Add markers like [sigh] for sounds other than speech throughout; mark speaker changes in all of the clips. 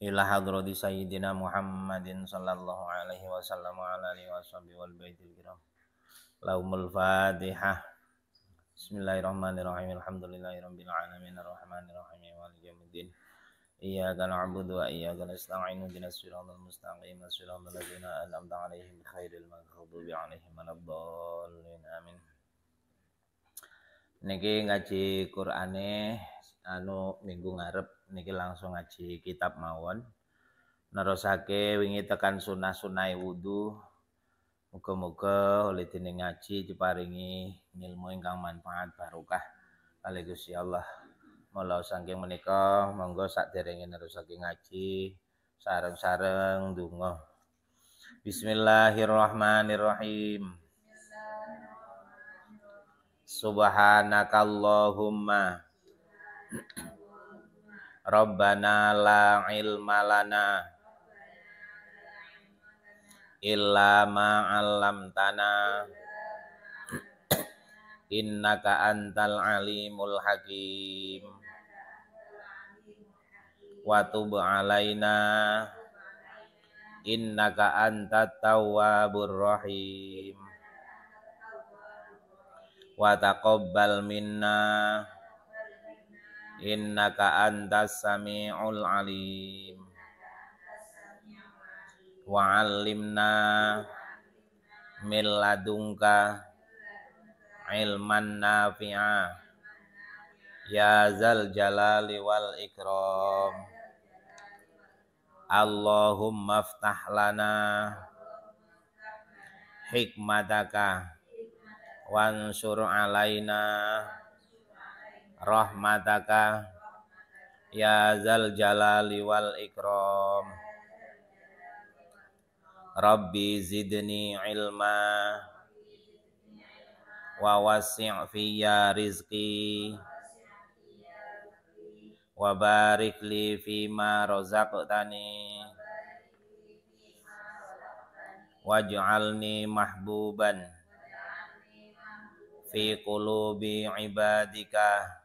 Speaker 1: ila hadrati sayyidina Muhammadin sallallahu alaihi wasallam wa ala alihi washabihi wal baitil kiram. Laumul Fatihah. Bismillahirrahmanirrahim. Alhamdulillahirabbil alamin arrahmanirrahim maliki yaumiddin. Iyyaka na'budu wa iyyaka nasta'in ihdinas siratal mustaqim siratal ladzina an'amta 'alaihim khairil maghdubi 'alaihim waladdallin. Amin. Niki ngaji Qur'ane anu minggu ngarep niki langsung ngaji kitab mawon. Nerusake wingi tekan sunah-sunai wudu. muka muka oleh dene ngaji diparingi ilmu ingkang manfaat barokah kali Gusti Allah. Mula saking menika monggo teringin nerusake ngaji sareng-sareng donga. Bismillahirrahmanirrahim. Subhanakallahumma Rabbana la ilma lana illa ma 'allamtana innaka antal alimul hakim wa tub alaina innaka antat tawwabur rahim wa taqabbal minna innaka antas samiul alim wa alimna miladungka ilman nafi'a ya zal jalali wal ikram Allahumma ftah lana hikmataka wansur alaina rahmataka ya zal jalali wal ikram Rabbi zidni ilma wa wasi' fiyya rizqi wa barik li fima razaqtani waj'alni mahbuban fi qulubi ibadika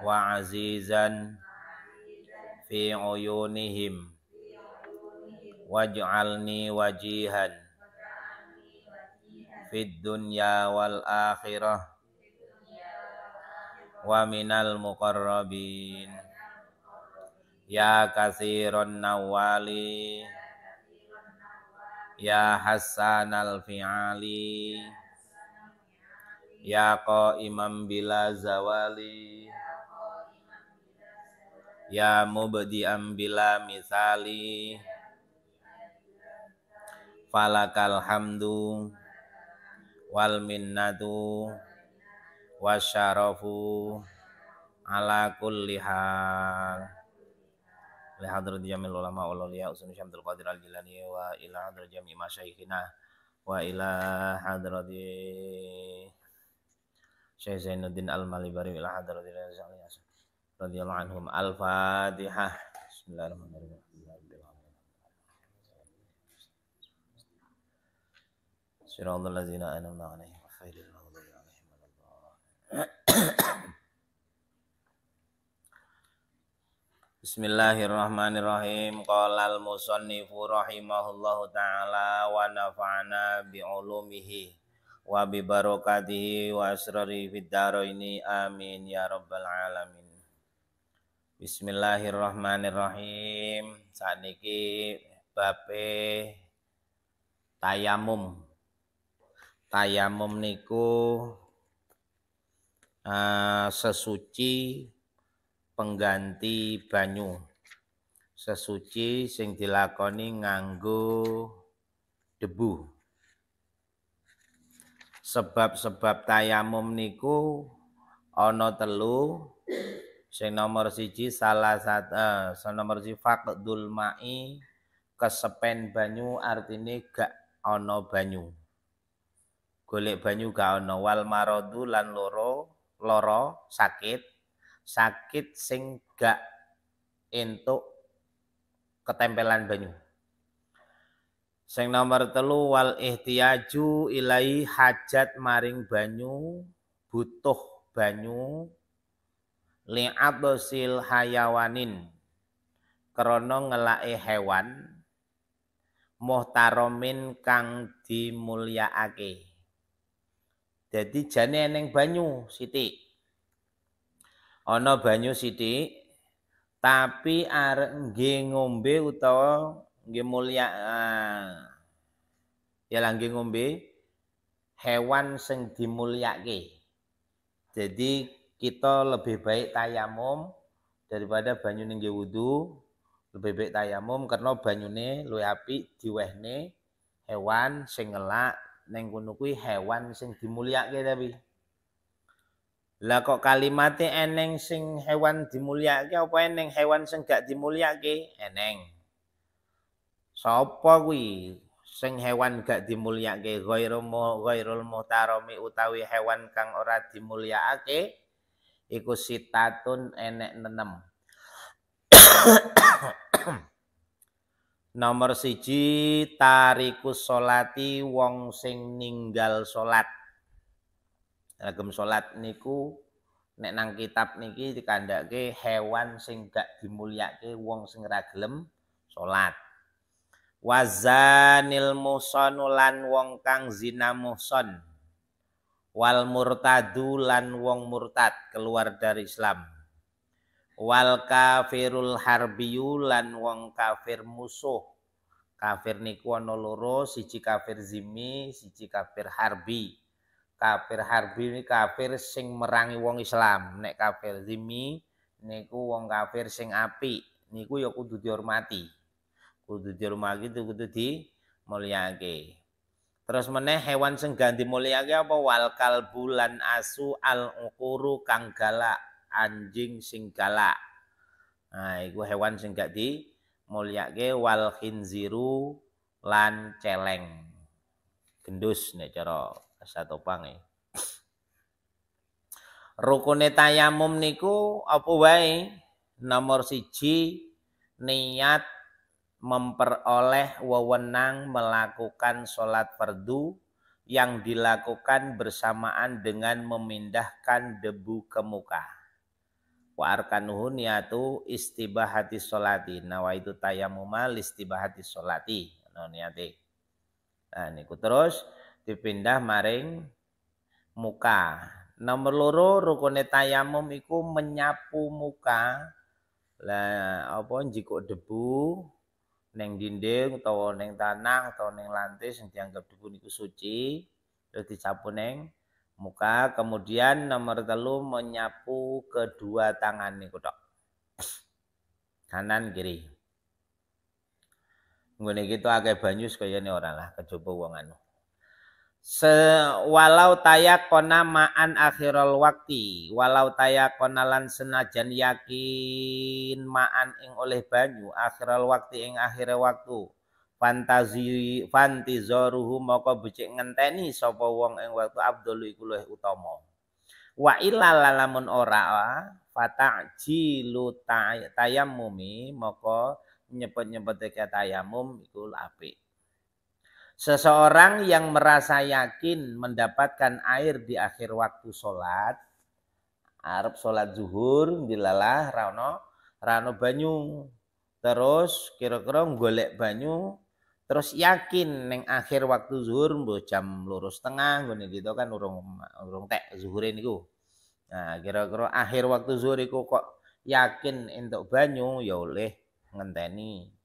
Speaker 1: wa azizan fi uyunihim waj'alni wajihan fid dunya wal akhirah wa minal muqarrabin ya kasiron nawali ya hasanal fi'ali ya qaimam bila zawali Ya mubdi ambila misali Falakal hamdu Wal minnatu Wasyarafu Ala kulli hal hadrat jamil ulama ulawliya Usun Syamdul Qadir al-Jilani Wa ila hadrat jami masyaikhina Wa ila hadrat Syekh Zainuddin al-Malibari Ila hadrati Rasulullah radhiyallahu anhum. al Bismillahirrahmanirrahim. Qolal musannifu rahimahullahu taala wa nafa'ana bi ulumihi wa bi barakatihi wa asrari fid ini. amin ya rabbal alamin. Bismillahirrahmanirrahim. Saat Saniki bape tayamum. Tayamum niku uh, sesuci pengganti banyu. Sesuci sing dilakoni nganggo debu. Sebab-sebab tayamum niku ono telu Sing nomor siji salah satu eh, sing nomor siji fakdul ma'i kesepen banyu artine gak ono banyu. Golek banyu gak ono wal maradu lan loro loro sakit sakit sing gak entuk ketempelan banyu. Sing nomor telu wal ihtiyaju ilai hajat maring banyu butuh banyu li'adosil hayawanin krono ngelai hewan Muhtaramin kang dimulyaake. Jadi jane eneng banyu siti. Ono banyu siti, tapi are nge ngombe utawa nge mulia, uh, eh, ya langge ngombe, hewan sing dimulyake. Jadi kita lebih baik tayamum daripada banyu nggih wudu lebih baik tayamum karena banyune luwih apik diwehne hewan sing ngelak ning kono hewan sing dimulyakake tapi lah kok kalimatnya eneng sing hewan dimulyakake apa eneng hewan sing gak dimulyakake eneng sapa kuwi sing hewan gak dimulyakake mu ghairul muhtarami utawi hewan kang ora dimulyakake iku sitatun enek nenem Nomor siji tariku solati wong sing ninggal solat. Ragam solat niku nek nang kitab niki dikandake hewan sing gak dimulyake wong sing ragelem solat. salat. Wazanil muson lan wong kang zina muson wal murtadu lan wong murtad keluar dari Islam wal kafirul harbiyu lan wong kafir musuh kafir niku ana loro siji kafir zimmi siji kafir harbi kafir harbi ini kafir sing merangi wong Islam nek kafir zimi, niku wong kafir sing api. niku ya kudu dihormati kudu dihormati kudu di mulyake Terus meneh hewan sing ganti apa wal kalbulan asu al ukuru kang galak anjing sing galak. Nah, itu hewan sing gak di wal khinziru lan celeng. Gendus Nih cara satu topang e. Rukune tayamum niku apa wae? Nomor siji niat memperoleh wewenang melakukan sholat perdu yang dilakukan bersamaan dengan memindahkan debu ke muka. Wa arkanuhu niyatu istibahati sholati. Nawaitu tayamuma listibahati sholati. Nah, niyati. Nah, niku terus dipindah maring muka. Nomor loro rukunnya tayamum iku menyapu muka. Lah apa jikuk debu neng dinding atau neng tanah atau neng lantai yang dianggap dukun itu suci terus dicapu neng muka kemudian nomor telu menyapu kedua tangan nih, kudok kanan kiri nggone gitu agak banyu kaya ini orang lah kecoba wong anu walau konan ma'an akhirul wakti walau kona lan senajan yakin ma'an ing oleh banyu akhirul wakti ing akhir waktu fantazi fantizaruhu moko becik ngenteni sopo wong ing waktu abdul iku utomo utomo. wa illal lamun ora tayam mumi moko nyepet-nyepet tayamum ikul apik Seseorang yang merasa yakin mendapatkan air di akhir waktu sholat, Arab sholat zuhur, dilalah, rano, rano banyu. Terus kira-kira golek banyu, terus yakin neng akhir waktu zuhur bu jam lurus tengah gini gitu kan urung urung tek zuhur ini ku. Nah, kira-kira akhir waktu zuhur iku kok yakin untuk banyu ya oleh ngenteni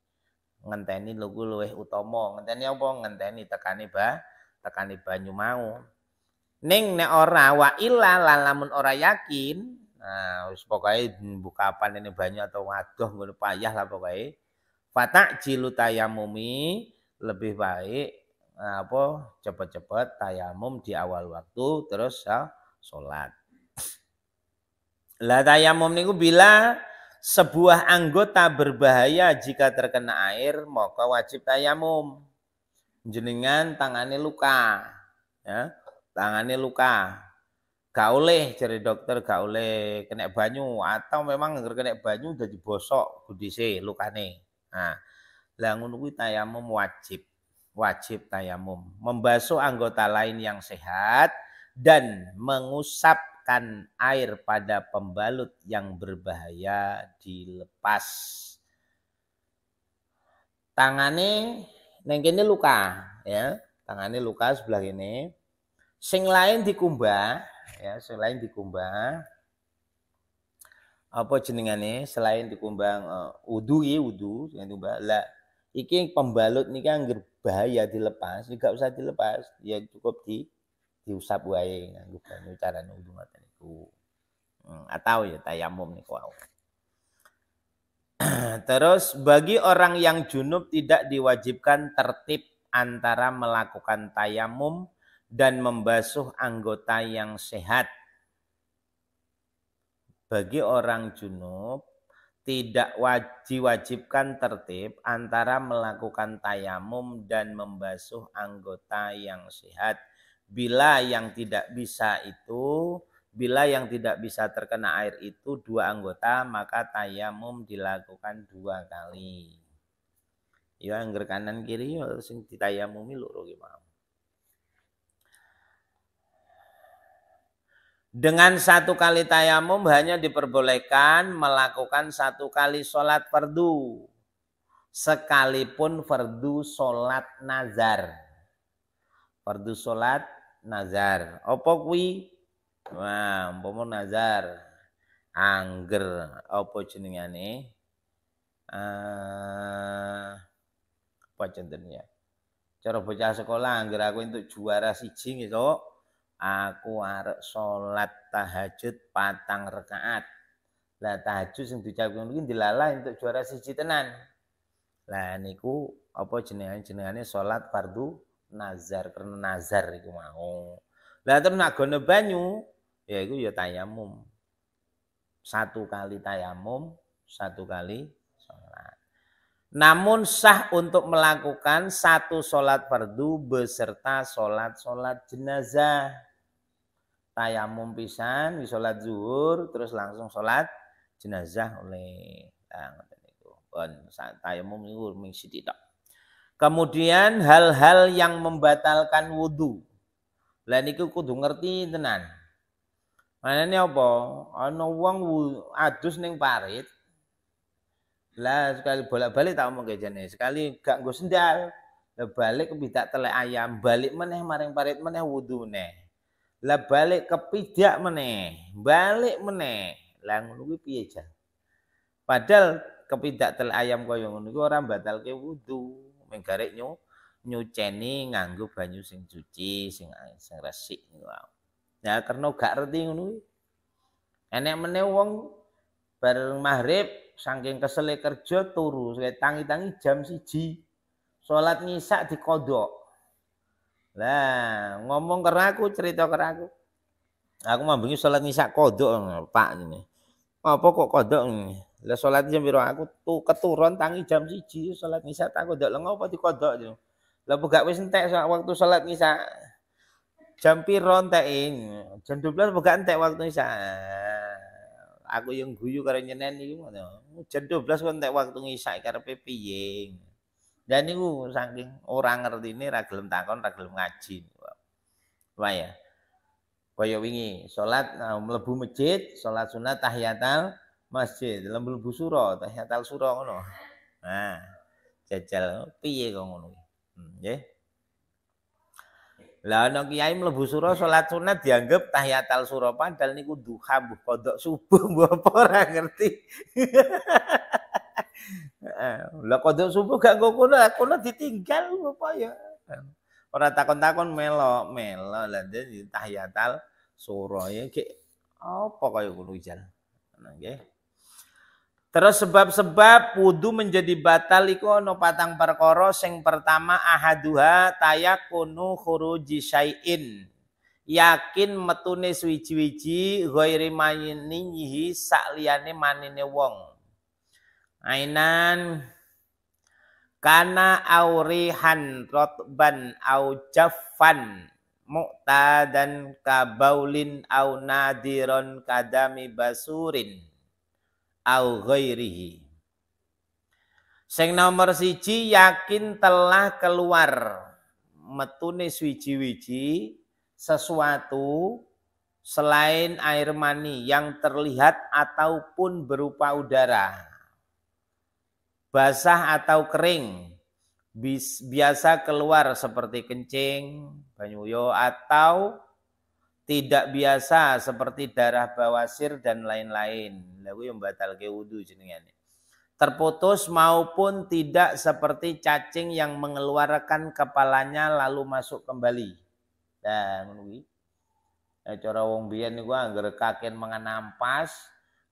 Speaker 1: ngenteni lugu luweh utomo ngenteni apa ngenteni tekani ba tekani banyu mau ning nek ora wa illa lamun ora yakin nah wis pokoke buka apa ini banyu atau waduh ngono payah lah pokoke fatak jilu tayamumi lebih baik nah, apa cepet-cepet tayamum di awal waktu terus ya, sholat lah tayamum niku bila sebuah anggota berbahaya jika terkena air, maka wajib tayamum. Jenengan tangannya luka. Ya, tangannya luka. Gak oleh cari dokter, gak oleh kena banyu atau memang kena banyu udah dibosok budise nih Nah, langun ngono tayamum wajib. Wajib tayamum. Membasuh anggota lain yang sehat dan mengusap akan air pada pembalut yang berbahaya dilepas. Tangane neng kene luka, ya. Tangane luka sebelah ini Sing lain dikumbah, ya, sing lain dikumbah. Apa jenengane selain dikumbang uh, eh, udu ya udu, sing dikumbah. Lah iki pembalut niki kan bahaya dilepas, enggak usah dilepas, ya cukup di diusap wae nganggo banyu carane wudu ngoten niku. Hmm, atau ya tayamum niku wau. [clears throat] Terus bagi orang yang junub tidak diwajibkan tertib antara melakukan tayamum dan membasuh anggota yang sehat. Bagi orang junub tidak diwajibkan tertib antara melakukan tayamum dan membasuh anggota yang sehat Bila yang tidak bisa itu, bila yang tidak bisa terkena air itu dua anggota, maka tayamum dilakukan dua kali. Ya, angger kanan kiri ya ditayamumi loro ki Dengan satu kali tayamum hanya diperbolehkan melakukan satu kali sholat fardu. Sekalipun fardu sholat nazar. Fardu sholat nazar. opo kuwi? Wah, umpama nazar. Angger opo jenengane? Eh apa jenenge? Ya? Cara bocah sekolah angger aku untuk juara siji ngesuk. Aku arek solat tahajud patang rekaat Lah tahajud sing dicakup mungkin dilalah untuk juara siji tenan. Lah niku apa jenengan jenengane solat fardu nazar karena nazar iku mau. Lah terus nagone banyu ya iku ya tayamum. Satu kali tayamum, satu kali sholat. Namun sah untuk melakukan satu sholat perdu beserta sholat-sholat jenazah. Tayamum pisan, sholat zuhur, terus langsung sholat jenazah oleh nah, itu. tayamum itu mengisi tidak. Kemudian hal-hal yang membatalkan wudhu. Lah niku kudu ngerti tenan. Manane apa? Ana wong adus ning parit. Lah sekali bolak-balik tak omong jane, sekali gak nggo sendal, lah balik kepidak telek ayam, balik meneh maring parit meneh wudhu meneh, Lah balik kepidak meneh, balik meneh. Lah ngono kuwi piye, Padahal kepidak telek ayam kaya ngono orang batal ke wudhu menggarek nyu nyuceni nganggu banyu sing cuci sing sing resik niku Ya karena gak reti ngono Enek meneh wong bareng maghrib saking kesele kerja turu tangi-tangi jam siji salat ngisak kodok Lah ngomong ke aku cerita ke aku. Aku mambengi salat ngisak kodok Pak ini. Apa kok kodok ini? Lah salat jam piro aku tuh keturun tangi jam siji salat ngisah tak ndak lengo apa dikodok yo. Lah pegak wis entek waktu salat ngisah. Jam piro entek Jam 12 pegak entek waktu ngisah. Aku yang guyu karo nyenen iki ngono. Jam 12 kok entek waktu ngisah karepe piye. Dan niku saking orang ngerti ini gelem takon ra gelem ngaji. Wah ya. Kaya wingi salat nah, mlebu masjid, salat sunat tahiyatul masjid dalam belum busura tahiyat al sura ngono nah jajal piye kok ngono hmm, nggih lah ana kiai mlebu sura salat sunat dianggap tahiyat al sura padahal niku duha mbuh kodok subuh [laughs] mbuh apa ora ngerti lah kodok subuh gak kok kono kono ditinggal apa ya ora takon-takon melo melo lah tahiyat al sura ya apa kaya ngono jalan nah, nggih Terus sebab-sebab wudhu menjadi batal iku ono patang perkara sing pertama ahaduha tayakunu khuruji syai'in. Yakin metune suwiji-wiji ghairi maninihi sak manine wong. Ainan kana aurihan rotban au jaffan mu'tadan kabaulin au nadiron kadami basurin au ghairihi. Sing nomor siji yakin telah keluar metune swiji-wiji sesuatu selain air mani yang terlihat ataupun berupa udara. Basah atau kering biasa keluar seperti kencing, banyu yo atau tidak biasa seperti darah bawasir dan lain-lain. Lagu yang batal ke wudhu jenengan. Terputus maupun tidak seperti cacing yang mengeluarkan kepalanya lalu masuk kembali. Dan menunggu. Eh, cara wong biyen niku anggere kaken mangan ampas,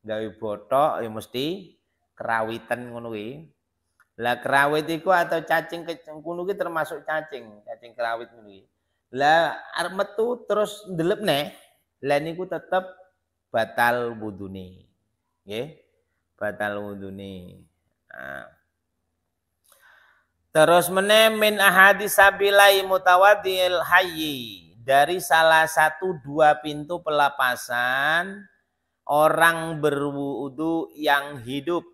Speaker 1: gawe botok ya mesti kerawitan ngono Lah kerawit iku atau cacing kuwi termasuk cacing, cacing kerawit ngono lah arep metu terus ndelep neh, lah niku tetep batal wudune. Nggih. Batal wudune. Nah. Terus menemin ahadis sabilai mutawadil hayi Dari salah satu dua pintu pelapasan orang berwudu yang hidup.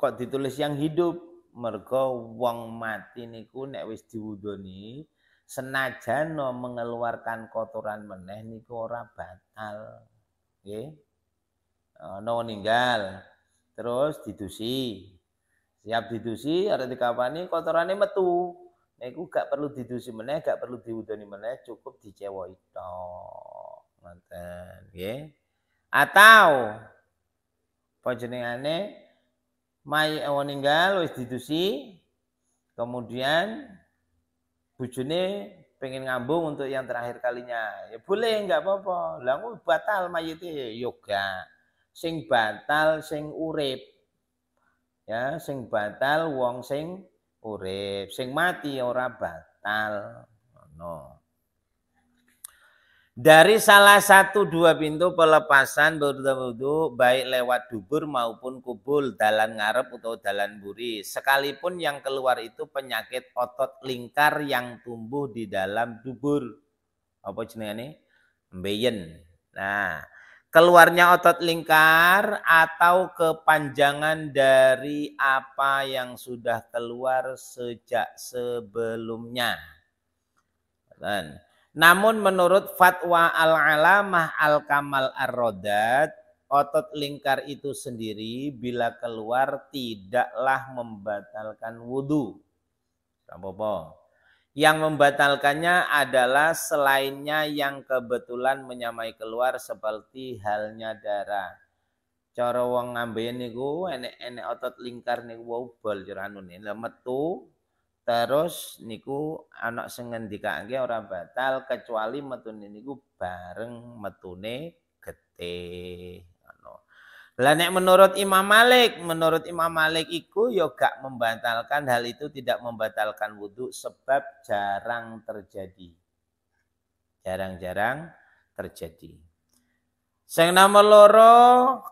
Speaker 1: Kok ditulis yang hidup? mergo wong mati niku nek wis diwudoni senajan mengeluarkan kotoran meneh niku ora batal nggih okay. Oh, ninggal terus didusi siap didusi arep dikapani kotorane metu niku gak perlu didusi meneh gak perlu diwudoni meneh cukup dicewoki tok ngoten nggih okay. atau apa mai ninggal institusi didusi kemudian bujune pengen ngambung untuk yang terakhir kalinya ya boleh nggak apa-apa lalu batal mayitnya yoga sing batal sing urip ya sing batal wong sing urip sing mati ora batal no dari salah satu dua pintu pelepasan berwudu baik lewat dubur maupun kubul, dalam ngarep atau dalam buri. Sekalipun yang keluar itu penyakit otot lingkar yang tumbuh di dalam dubur. Apa ini, Mbeyen. Nah, keluarnya otot lingkar atau kepanjangan dari apa yang sudah keluar sejak sebelumnya. Dan namun menurut fatwa Al-Alamah Al-Kamal Ar-Rodat, otot lingkar itu sendiri bila keluar tidaklah membatalkan wudhu. Tampopo. Yang membatalkannya adalah selainnya yang kebetulan menyamai keluar seperti halnya darah. Cara wong ngambil niku enek-enek otot lingkar niku wau bal jur metu Terus niku anak sing ngendikake ora batal kecuali metune niku bareng metune gete Lah nek menurut Imam Malik, menurut Imam Malik iku ya gak membatalkan hal itu tidak membatalkan wudhu sebab jarang terjadi. Jarang-jarang terjadi. Sing nomor loro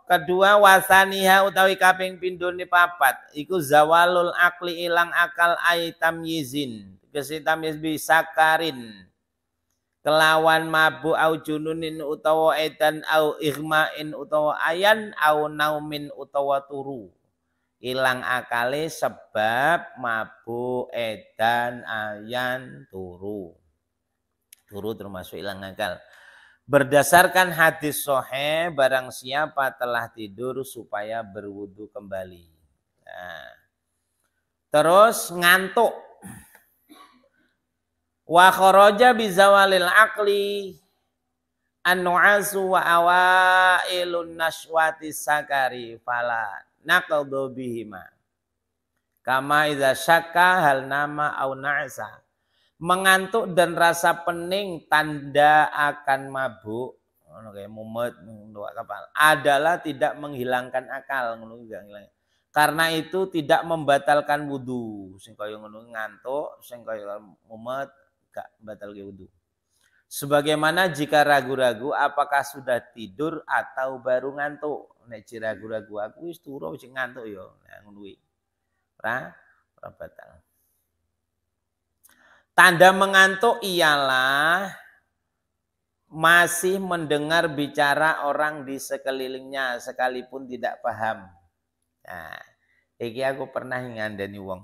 Speaker 1: kedua wasaniha utawi kaping pindhone papat iku zawalul akli ilang akal aitam yizin kesitam yizbi sakarin kelawan mabu au jununin utawa edan au ighmain utawa ayan au naumin utawa turu ilang akale sebab mabu edan ayan turu turu termasuk ilang akal Berdasarkan hadis sohe, barang siapa telah tidur supaya berwudu kembali. Nah. Terus ngantuk. Wa kharaja bizawalil akli an-nu'asu wa awailun nashwati sakari fala naqdu bihima. Kama idza syakka hal nama au na'sa. Mengantuk dan rasa pening tanda akan mabuk adalah tidak menghilangkan akal karena itu tidak membatalkan wudhu sing kaya ngono ngantuk sing kaya mumet gak batal wudhu sebagaimana jika ragu-ragu apakah sudah tidur atau baru ngantuk nek ragu-ragu aku wis turu wis ngantuk ya ngono kuwi ora batal Tanda mengantuk ialah masih mendengar bicara orang di sekelilingnya sekalipun tidak paham. Nah, iki aku pernah ngandani wong.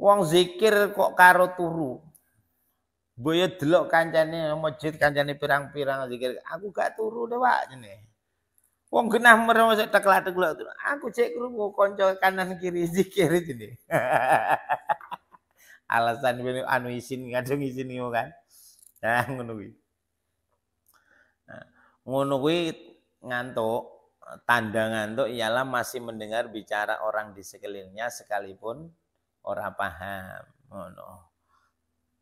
Speaker 1: Wong zikir kok karo turu. Boyo delok kancane masjid kancane pirang-pirang zikir. Aku gak turu deh Pak jene. Wong genah merem gula teklat Aku cek krungu konco kanan kiri zikir jene. [laughs] alasan anu izin kadung izin ngono kan nah ngono kuwi ngono ngantuk tanda ngantuk ialah masih mendengar bicara orang di sekelilingnya sekalipun orang paham ngono oh,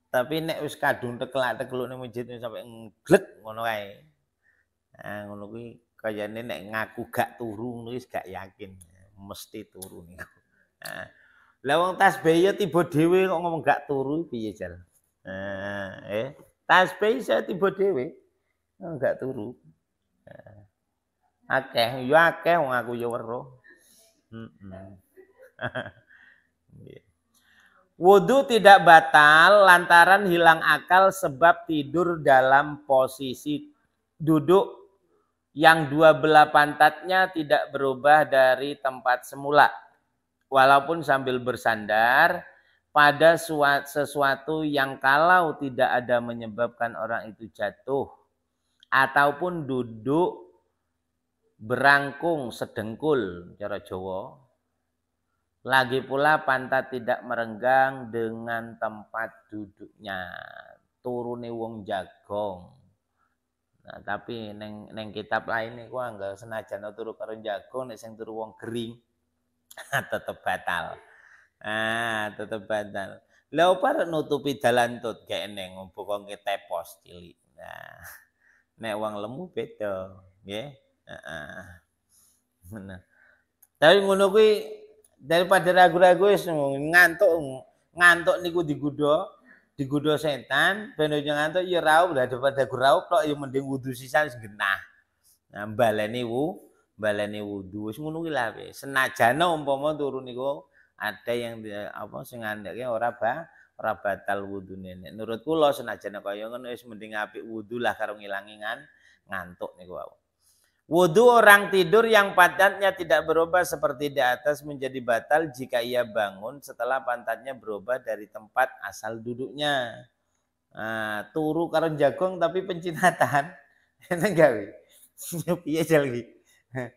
Speaker 1: tapi nek wis kadung tekelak tekeluk ning masjid sampai ngeglek ngono kae nah ngono kuwi kayane nek ngaku gak turu ngono gak yakin mesti turu niku nah lah wong tasbih ya tiba dhewe kok ngomong gak turu piye jal. Nah, eh tasbih saya tiba dhewe. Oh, gak turu. Nah, akeh, yo ya akeh wong aku yo ya weruh. Heeh. [laughs] tidak batal lantaran hilang akal sebab tidur dalam posisi duduk yang dua belah pantatnya tidak berubah dari tempat semula walaupun sambil bersandar pada sesuatu yang kalau tidak ada menyebabkan orang itu jatuh ataupun duduk berangkung sedengkul cara Jawa lagi pula pantat tidak merenggang dengan tempat duduknya. Turune wong jagong. Nah, tapi neng neng kitab lain niku enggak senajan turu karo jagong nek sing turu wong kering. [laughs] tetap batal. Ah, tetap batal. Leopard nutupi dalan tut gak eneng bokong ke tepos cilik. Nah, [laughs] nek wong lemu beda, nggih. Heeh. Tapi ngono kuwi daripada ragu-ragu wis ngantuk ngantuk niku digudo digudo setan ben ngantuk ya raup daripada gurau, tok ya mending wudu sisan genah. Nah, baleni wudu balane wudhu wis ngono kuwi lah senajan umpama turu niku ada yang apa sing ngandake ora ba ora batal wudune nek menurut kula senajan kaya ngono wis mending apik wudhu lah karo ngilangi ngantuk niku wau wudhu orang tidur yang pantatnya tidak berubah seperti di atas menjadi batal jika ia bangun setelah pantatnya berubah dari tempat asal duduknya. Nah, turu karena jagung tapi pencinatan. [laughs] Enggak, Iya lagi. [laughs]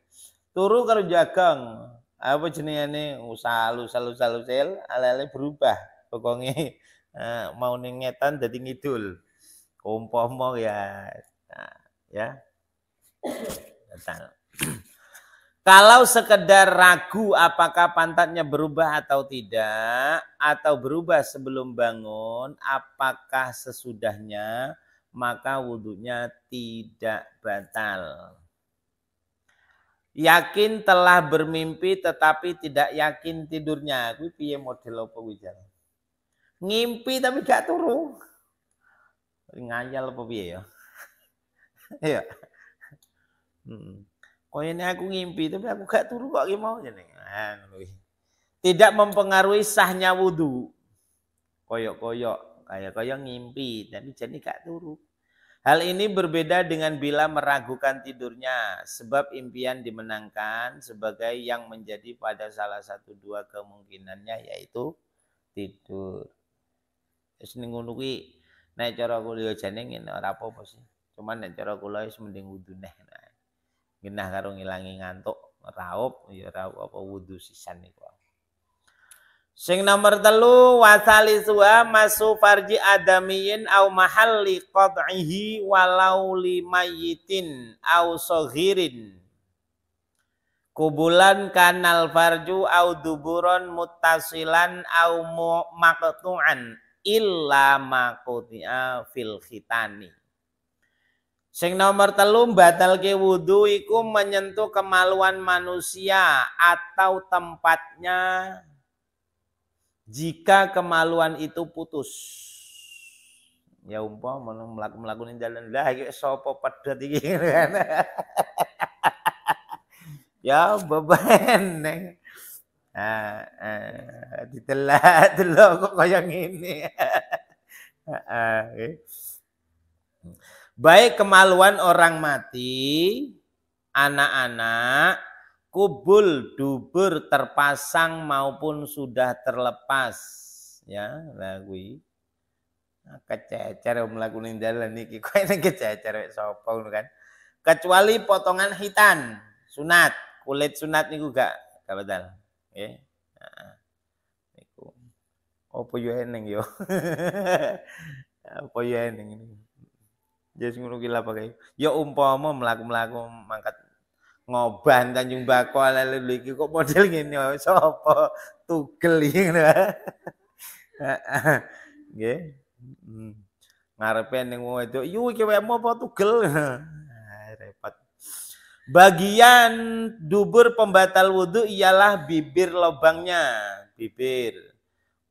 Speaker 1: turu karo jagang apa jenengane usalu oh, salu salu sel ala ala berubah uh, [laughs] eh, mau nengetan jadi ngidul mau ya nah, ya [clears throat] kalau sekedar ragu apakah pantatnya berubah atau tidak atau berubah sebelum bangun apakah sesudahnya maka wudhunya tidak batal Yakin telah bermimpi tetapi tidak yakin tidurnya. Kuwi piye model apa kuwi Ngimpi tapi gak turu. Ngayal apa piye ya? [laughs] Iya. Kok ini aku ngimpi tapi aku gak turu kok ki mau ah, Tidak mempengaruhi sahnya wudhu. Koyok-koyok kayak koyok ngimpi tapi jadi gak turu. Hal ini berbeda dengan bila meragukan tidurnya, sebab impian dimenangkan sebagai yang menjadi pada salah satu dua kemungkinannya yaitu tidur. Seneng ning ngono kuwi nek cara kula jane ngene ora apa-apa sih. Cuman nek cara kula wis mending wudu neh. Nah. Genah karo ngilangi ngantuk, raup ya raup apa wudu sisan niku. Sing nomor telu wasali suha masu farji adamiyin au mahalli qad'ihi walau limayitin au sohirin. Kubulan kanal farju au duburon mutasilan au maqtu'an illa maqti'a fil khitani. Sing nomor telu batal ke wudhu iku menyentuh kemaluan manusia atau tempatnya jika kemaluan itu putus ya umpah melaku melakukan jalan dah iki sapa pada iki [laughs] kan [laughs] ya beban ah, di eh, ditelat dulu [laughs] kok kayak ini. baik kemaluan orang mati anak-anak kubul dubur terpasang maupun sudah terlepas ya lagui nah, kececer melakukan ning dalan kau [laughs] ini ning kececer sapa kan kecuali potongan hitan sunat kulit sunat niku gak gak betul ya oh niku opo yo eneng yo opo [laughs] yo eneng Jadi ngono lah pakai. yo umpama melaku melaku mangkat ngoban Tanjung Bako lalu iki kok model gini sapa tugel iki ngono. [laughs] Nggih. Hmm. Ngarepe ning wong wedok, "Yu iki wemu apa tugel?" [laughs] Nah, repot. Bagian dubur pembatal wudu ialah bibir lobangnya, bibir.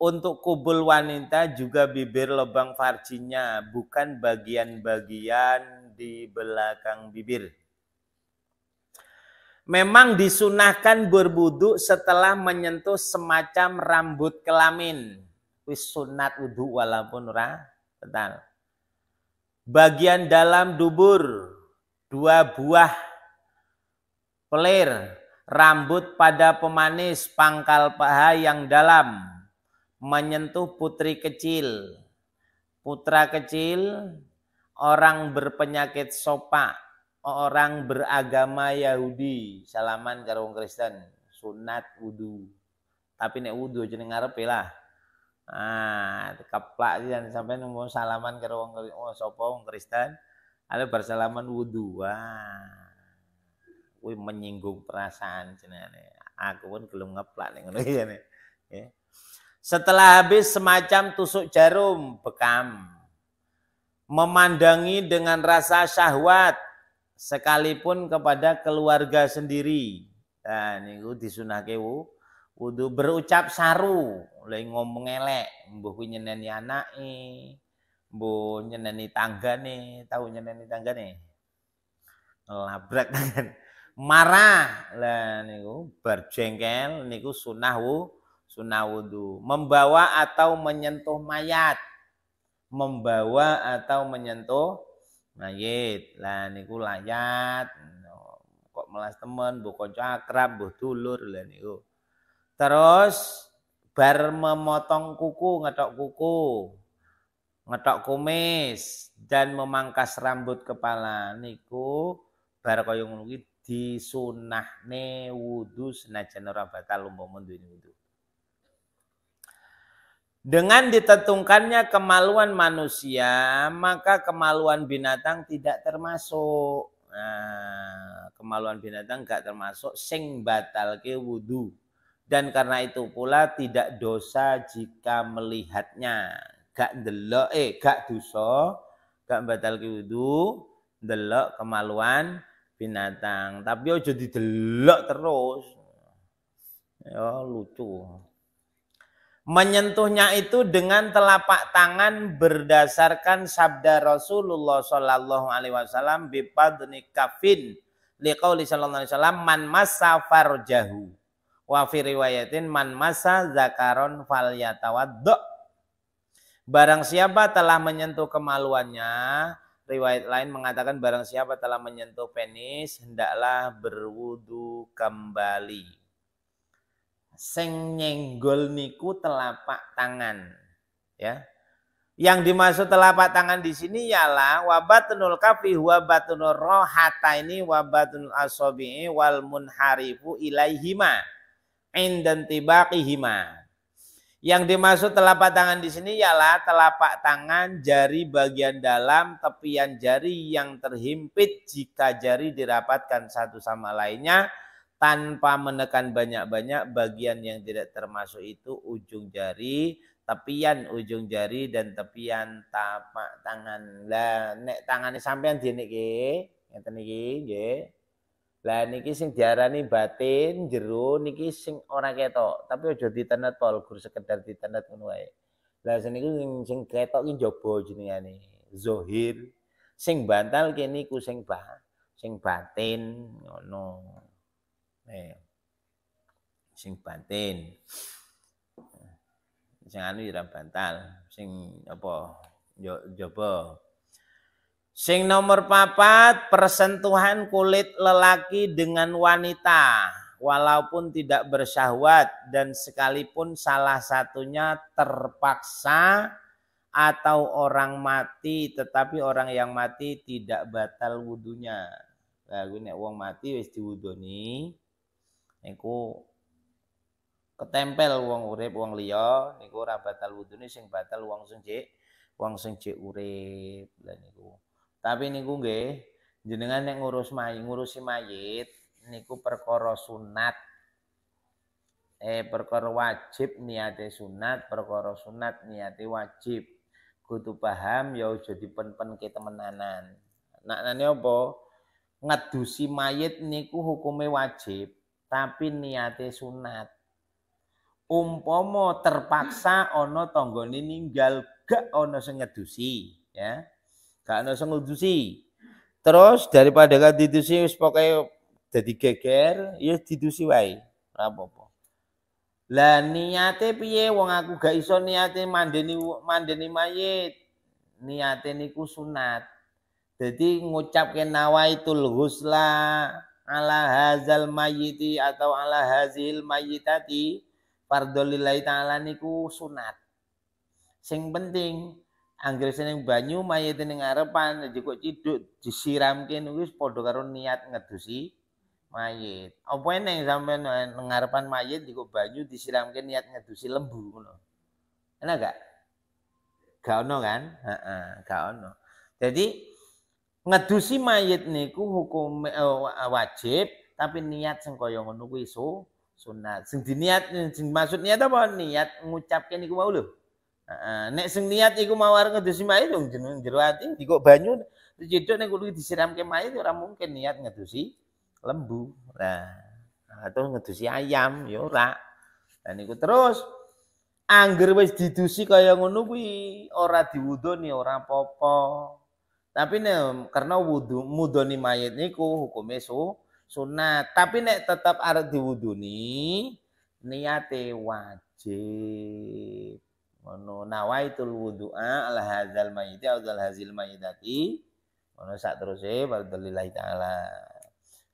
Speaker 1: Untuk kubul wanita juga bibir lobang farcinya, bukan bagian-bagian di belakang bibir memang disunahkan berbudu setelah menyentuh semacam rambut kelamin. Wis sunat wudhu walaupun ora Bagian dalam dubur dua buah pelir rambut pada pemanis pangkal paha yang dalam menyentuh putri kecil putra kecil orang berpenyakit sopak orang beragama Yahudi salaman karo wong Kristen sunat wudu tapi nek wudu aja ngarep ya lah ah keplak dan sampai mau salaman karo wong oh, sapa wong Kristen ada bersalaman wudu wah kuwi menyinggung perasaan jenenge aku pun belum ngeplak ning ngono ya setelah habis semacam tusuk jarum bekam memandangi dengan rasa syahwat sekalipun kepada keluarga sendiri. Nah, niku disunahke wudu berucap saru, oleh ngomong elek, mbuh ku nyeneni anake, mbuh nyeneni tanggane, tahu nyeneni tanggane. Labrak kan. Marah lah niku berjengkel niku sunah wu, sunah wudu. Membawa atau menyentuh mayat. Membawa atau menyentuh mayit lah niku layat kok melas temen bu konco akrab bu dulur lah niku terus bar memotong kuku ngetok kuku ngetok kumis dan memangkas rambut kepala niku bar koyong lagi kuwi disunahne wudu senajan ora bakal umpama ini wudu dengan ditentukannya kemaluan manusia, maka kemaluan binatang tidak termasuk. Nah, kemaluan binatang gak termasuk sing batal ke wudhu. Dan karena itu pula tidak dosa jika melihatnya. Gak delok, eh gak dosa, gak batal ke wudhu, delok kemaluan binatang. Tapi ojo delok terus. Ya lucu menyentuhnya itu dengan telapak tangan berdasarkan sabda Rasulullah Shallallahu Alaihi Wasallam bipadni kafin liqauli Shallallahu Alaihi Wasallam man masa farjahu wa fi riwayatin man masa zakaron fal barang siapa telah menyentuh kemaluannya riwayat lain mengatakan barang siapa telah menyentuh penis hendaklah berwudu kembali sing nyenggol niku telapak tangan ya yang dimaksud telapak tangan di sini ialah wabatunul kafi wabatunul rohata ini wabatunul asobi wal munharifu ilaihima indan tibaqihima. Yang dimaksud telapak tangan di sini ialah telapak tangan jari bagian dalam tepian jari yang terhimpit jika jari dirapatkan satu sama lainnya tanpa menekan banyak-banyak bagian yang tidak termasuk itu ujung jari, tepian ujung jari dan tepian tapak tangan. Lah nek tangane sampean niki, ngeten niki nggih. Lah niki sing diarani batin jero niki sing ora ketok, tapi aja ditenet pol gur sekedar ditenet ngono wae. Lah seniku sing sing ketok ki njaba jenengane, zohir. Sing bantal kene ku sing ba, sing batin ngono. Eh. Sing bantin. Sing anu ya ora bantal, sing apa jaba. Sing nomor papat, persentuhan kulit lelaki dengan wanita, walaupun tidak bersahwat dan sekalipun salah satunya terpaksa atau orang mati, tetapi orang yang mati tidak batal wudhunya. Lagu nek wong mati wis diwudhoni, niku ketempel wong urip wong liya niku ora batal wudune sing batal wong sing cek wong sing cek urip niku tapi niku nggih jenengan nek ngurus mayit ngurusi mayit niku perkara sunat eh perkara wajib niate sunat perkara sunat niate wajib kudu paham ya pen pen ke temenanan nak nane apa Ngadusi mayit niku hukume wajib tapi niate sunat. Umpomo terpaksa ono tonggone ninggal gak ono sing ngedusi, ya. Gak ono sing ngedusi. Terus daripada gak didusi wis pokoke dadi geger, ya didusi wae. Ora apa-apa. Lah niate piye wong aku gak iso niate mandeni mandeni mayit. Niate niku sunat. Jadi ngucapke nawaitul husla, ala hazal mayiti atau ala hazil mayitati fardolillahi ta'ala niku sunat. Sing penting anggere seneng banyu mayit ning ngarepan ya jekuk ciduk disiramke niku wis padha karo niat ngedusi mayit. Apa ning sampean ning ngarepan mayit jekuk banyu disiramke niat ngedusi lembu ngono. Enak gak? Gak ono kan? Heeh, gak ono. Jadi ngedusi mayit niku hukum eh, wajib tapi niat sing kaya ngono kuwi iso sunat sing diniat sing maksud niat apa niat ngucapke niku mau lho heeh nek sing niat iku mawar ngedusi mayit dong jeneng jero ati dikok banyu cedhok nek kudu disiramke mayit ora mungkin niat ngedusi lembu nah atau ngedusi ayam ya ora dan niku terus angger wis didusi kaya ngono kuwi ora diwudoni ora apa-apa tapi nih karena wudu mudoni mayat niku hukumnya su sunat. Tapi nih tetap wudhu diwuduni niate wajib. Ngono nawaitul wudu'a ala hazal mayit atau zal hazil mayitati. Ngono sak teruse walillah taala.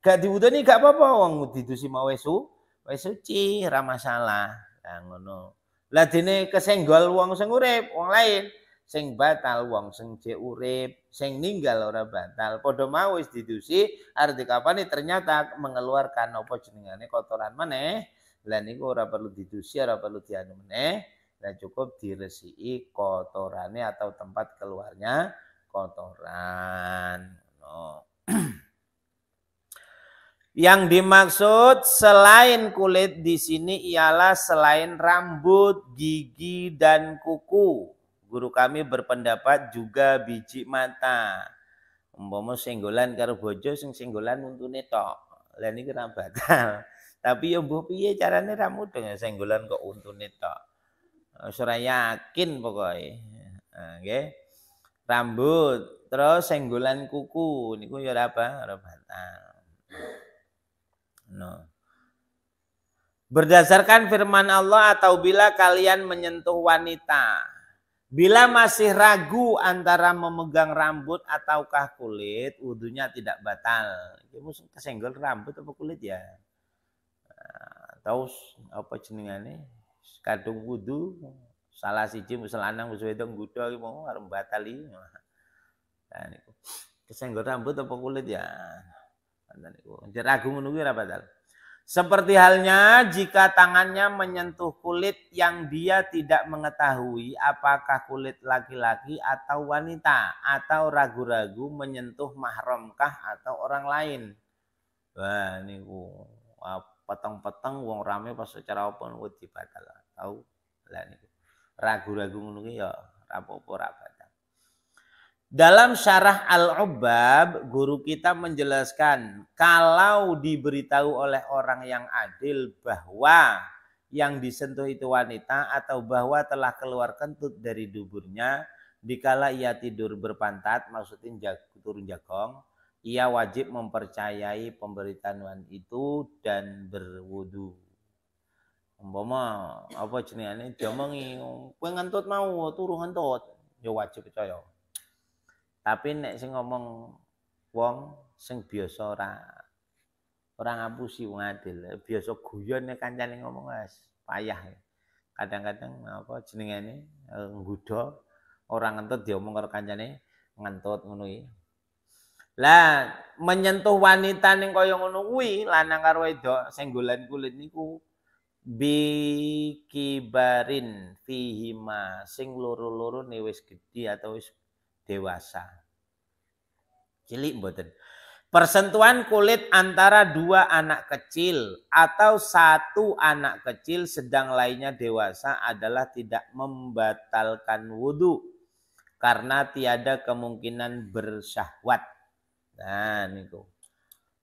Speaker 1: Gak diwuduni gak apa-apa wong didusi mau su wis suci ra masalah. Nah ngono. Lah dini kesenggol wong sing urip, wong lain sing batal wong sing cek urip, sing ninggal ora batal. Padha mau wis didusi arti kapan ternyata mengeluarkan apa jenengane kotoran meneh. lan niku ora perlu didusi, ora perlu dianu meneh. Lah cukup diresiki kotorane atau tempat keluarnya kotoran. No. [clears throat] Yang dimaksud selain kulit di sini ialah selain rambut, gigi, dan kuku. Guru kami berpendapat juga biji mata. Umpama senggolan karo bojo sing senggolan untune tok. Lah niki ra batal. [laughs] Tapi ya mbuh piye caranya ra dengan ya senggolan kok untune tok. Ora yakin pokoknya, oke, Rambut, terus senggolan kuku niku ya ora apa? Ora batal. No. Berdasarkan firman Allah atau bila kalian menyentuh wanita, Bila masih ragu antara memegang rambut ataukah kulit, wudhunya tidak batal. Kamu kesenggol rambut apa kulit ya? Tahu apa ini Kadung wudhu salah siji muslanang wis wudhu lagi mau harus batali. Nah Kesenggol rambut apa kulit ya? Nah Ragu menunggu kuwi seperti halnya jika tangannya menyentuh kulit yang dia tidak mengetahui apakah kulit laki-laki atau wanita atau ragu-ragu menyentuh mahramkah atau orang lain. Wah, ini peteng-peteng wong rame pas secara open wis dibatal. Tahu? Lah niku. Ragu-ragu ngono ya rapopo rapat. Dalam syarah Al-Ubab, guru kita menjelaskan kalau diberitahu oleh orang yang adil bahwa yang disentuh itu wanita atau bahwa telah keluar kentut dari duburnya, dikala ia tidur berpantat, maksudnya turun jagong, ia wajib mempercayai pemberitaan wanita itu dan berwudu. Umpama apa jenenge jomongi, kowe ngentut mau turun ngentut, ya wajib percaya. Tapi nek sing ngomong wong sing biasa ora ora ngapusi wong adil, biasa guyon nek kancane ngomong wis payah. Ya. Kadang-kadang apa ini eh, nggudo orang ngentut diomong karo kancane ngentut ngono iki. Lah menyentuh wanita ning kaya ngono kuwi lanang karo wedok senggolan kulit niku bikibarin fihima sing loro-loro ne wis gedhi atau wis dewasa. Cilik mboten. Persentuhan kulit antara dua anak kecil atau satu anak kecil sedang lainnya dewasa adalah tidak membatalkan wudhu karena tiada kemungkinan bersyahwat. Nah, itu.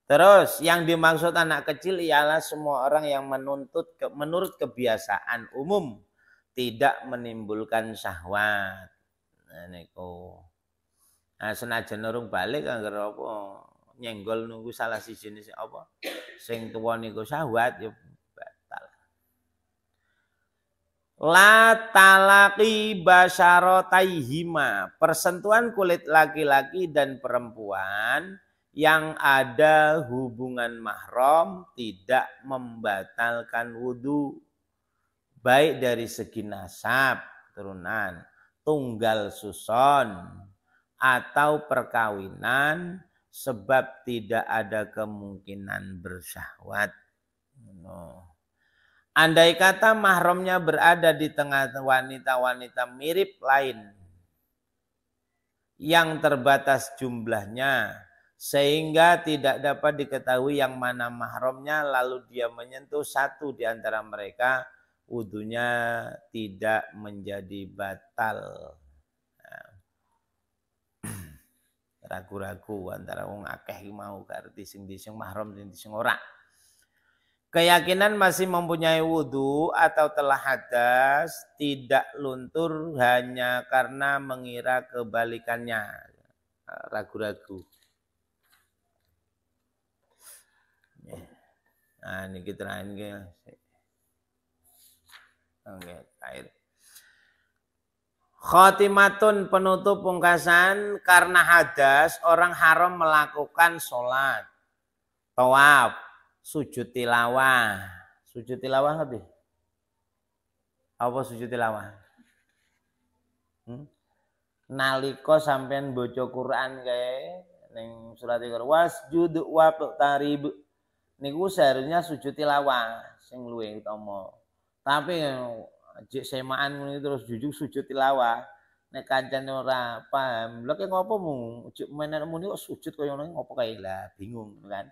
Speaker 1: Terus yang dimaksud anak kecil ialah semua orang yang menuntut ke, menurut kebiasaan umum tidak menimbulkan syahwat. Nah, Nah, senajan urung balik anggar apa nyenggol nunggu salah si jenis apa sing tuwa niku syahwat ya batal. La talaqi basyarataihima, persentuhan kulit laki-laki dan perempuan yang ada hubungan mahram tidak membatalkan wudhu baik dari segi nasab turunan tunggal suson atau perkawinan sebab tidak ada kemungkinan bersahwat. Oh. Andai kata mahramnya berada di tengah wanita-wanita mirip lain yang terbatas jumlahnya sehingga tidak dapat diketahui yang mana mahramnya lalu dia menyentuh satu di antara mereka wudunya tidak menjadi batal. ragu-ragu antara wong akeh mau karti sing sing mahram sing sing ora keyakinan masih mempunyai wudhu atau telah hadas tidak luntur hanya karena mengira kebalikannya ragu-ragu nah ini kita oke air Khotimatun penutup pungkasan karena hadas orang haram melakukan sholat. Tawaf, sujud tilawah. Sujud tilawah lebih Apa sujud tilawah? Hmm? Naliko sampean bocok Quran kayak neng surat Iqra wasjud wa tarib. Niku seharusnya sujud tilawah sing luwe utama. Tapi jek semaan ngene terus jujur sujud tilawah nek kancan ora paham lha kok ngopo mu jek muni kok sujud koyo ngono ngopo kae lah bingung kan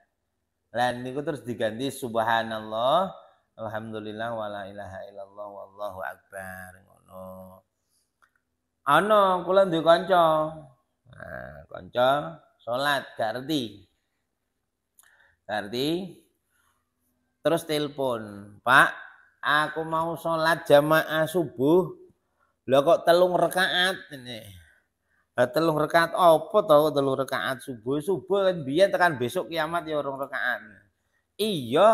Speaker 1: lan niku terus diganti subhanallah alhamdulillah wala ilaha illallah wallahu akbar ngono ana kula duwe kanca nah kanca salat gak ngerti gak ngerti terus telepon Pak aku mau sholat jamaah subuh lo kok telung rekaat ini telung rekaat apa tau telung rekaat subuh subuh kan biar tekan besok kiamat ya orang rekaat iya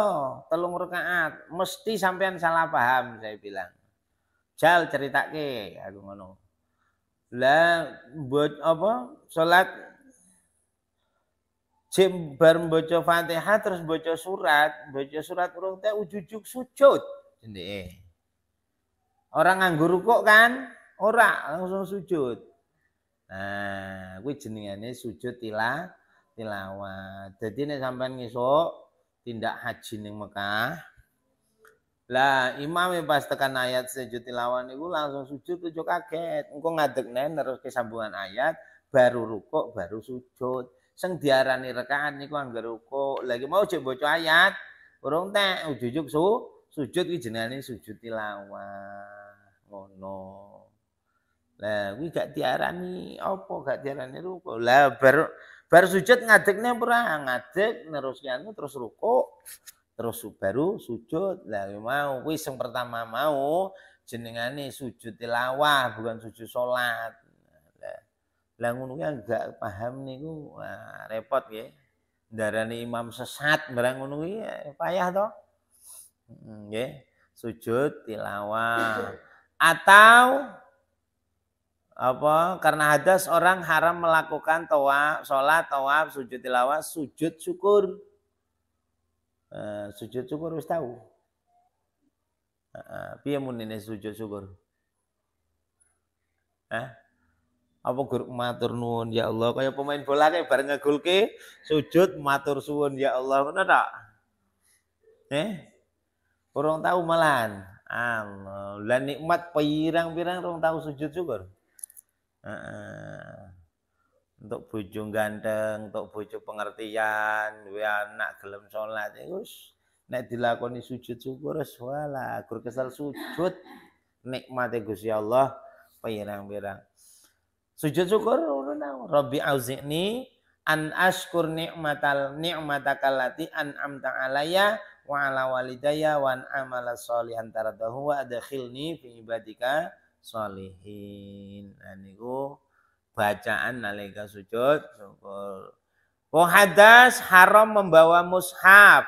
Speaker 1: telung rekaat mesti sampean salah paham saya bilang jal cerita ke aku ngono lah buat apa sholat jembar baca fatihah terus baca surat baca surat urung teh ujujuk sujud ini. E. Orang nganggur kok kan? Ora, langsung sujud. Nah, kuwi jenengane sujud tila tilawat. Jadi nek sampean ngisuk tindak haji ning Mekah, lah imam pas tekan ayat sujud tilawat niku langsung sujud tujuh kaget. Engko ngadekne terus kesambungan ayat baru rukuk baru sujud. Sing diarani rekaan niku anggur rukuk. Lagi mau jek baca ayat, urung tek ujuk su Sujud kuwi jenenge sujud tilawah, ngono. Lah kuwi gak diarani apa, gak diarani ruko. Lah bar bar sujud ngadekne ora, ngadek neruskan terus ruko, terus baru sujud. Lah mau kuwi sing pertama mau jenengane sujud tilawah, bukan sujud salat. Lah lah ngono gak paham niku, wah repot nggih. Darani imam sesat barang ngono kuwi eh, payah toh. Okay. sujud tilawah atau apa karena ada seorang haram melakukan toa, sholat tawaf sujud tilawah sujud syukur uh, sujud syukur harus tahu piye uh, ini sujud syukur Hah? apa gur matur nuwun ya Allah Kayak pemain bola kayak bareng ngegulke sujud matur suwun ya Allah ngono tak eh Orang tahu malahan. Allah, dan nikmat pirang-pirang orang tahu sujud syukur. Uh, untuk bujung ganteng, untuk bujung pengertian, we anak gelem sholat. gus, ya nek dilakoni sujud syukur wala gur kesal sujud nikmate Gusti Allah pirang-pirang. Sujud syukur ngono Rabbi auzi'ni an ashkur ni'matal an an'amta alayya wa ala walidayya wa amala sholihan taradahu wa adkhilni fi ibadika sholihin. Nah niku bacaan nalika sujud syukur. Pohadas haram membawa mushaf.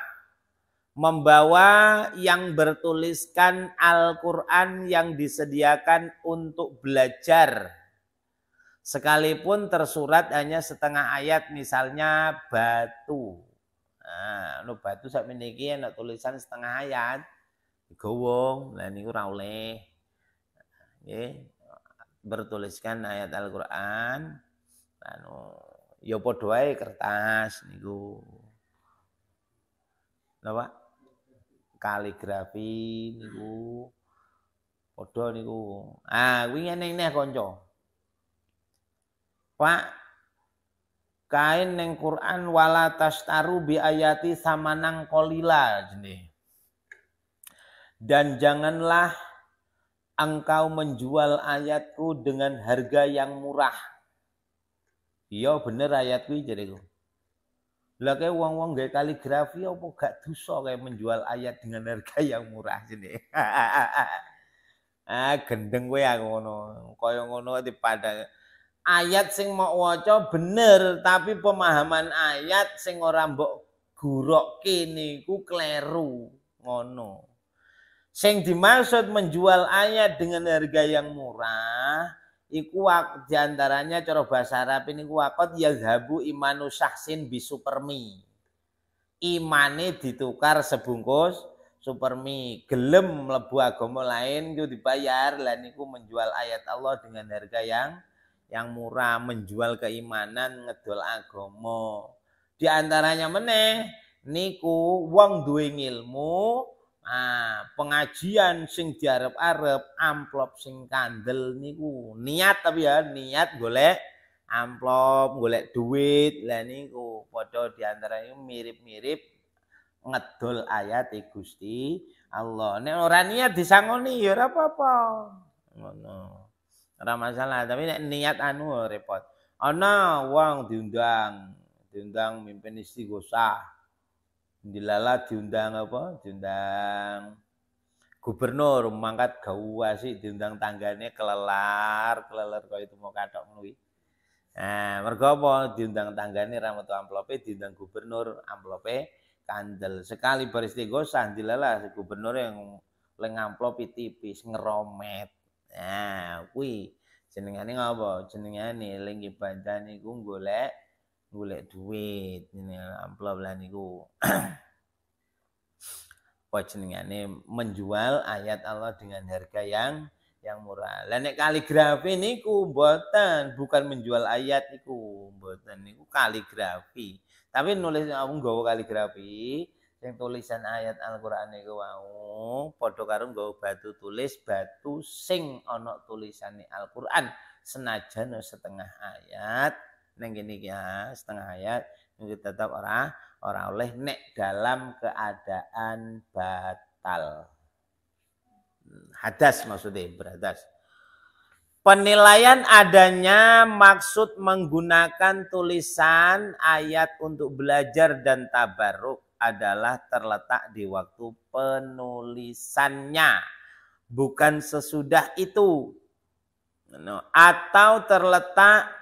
Speaker 1: Membawa yang bertuliskan Al-Quran yang disediakan untuk belajar. Sekalipun tersurat hanya setengah ayat misalnya batu. Nah, no batu sak meniki ana tulisan setengah ayat. digowong lah niku ora oleh. Nggih, bertuliskan ayat Al-Qur'an. Anu, ya padha wae kertas niku. Napa? Kaligrafi niku. Padha niku. Ah, kuwi ngene-ngene kanca. Pak, kain neng Quran wala taru bi ayati samanang kolila jenis. Dan janganlah engkau menjual ayatku dengan harga yang murah. Iya bener ayatku jadi ku. Lah kayak uang uang gak kaligrafi apa gak dosa kayak menjual ayat dengan harga yang murah jenis. [laughs] ah gendeng gue aku ngono, yang ngono di padang ayat sing mau waca bener tapi pemahaman ayat sing ora mbok gurok kini ku kleru ngono. Sing dimaksud menjual ayat dengan harga yang murah iku diantaranya cara bahasa Arab ini wakot yazhabu imanu syahsin bisupermi. Imane ditukar sebungkus supermi gelem mlebu agama lain itu dibayar lan iku menjual ayat Allah dengan harga yang yang murah menjual keimanan ngedol agomo di antaranya meneh niku wong duwe ilmu ah, pengajian sing diarep-arep amplop sing kandel niku niat tapi ya niat golek amplop golek duit lah niku foto di antaranya mirip-mirip ngedol ayat e Gusti Allah nek orang niat disangoni ya apa-apa Ora masalah, tapi nek niat anu ya repot. Ana wong diundang, diundang mimpin istighosah. Dilala diundang apa? Diundang gubernur mangkat gawa sih diundang tanggane kelelar, kelelar kok itu mau katok melui Nah, mergo apa diundang tanggane ra metu amplope, diundang gubernur amplope kandel. Sekali beristighosah dilala gubernur yang lengamplopi tipis ngeromet. Nah, kuwi jenengane ngapa? Jenengane lengki badan niku golek golek duit ini amplop lah niku. ceningan [clears throat] jenengane menjual ayat Allah dengan harga yang yang murah. Lah nek kaligrafi niku mboten bukan menjual ayat niku, mboten niku kaligrafi. Tapi nulis aku nggawa kaligrafi, yang tulisan ayat Al-Qur'an iku wau padha karo nggawa batu tulis batu sing ana tulisane Al-Qur'an senajan setengah ayat ning kene iki ya setengah ayat ning tetap ora ora oleh nek dalam keadaan batal hadas maksudnya berhadas Penilaian adanya maksud menggunakan tulisan ayat untuk belajar dan tabaruk adalah terletak di waktu penulisannya, bukan sesudah itu. Atau terletak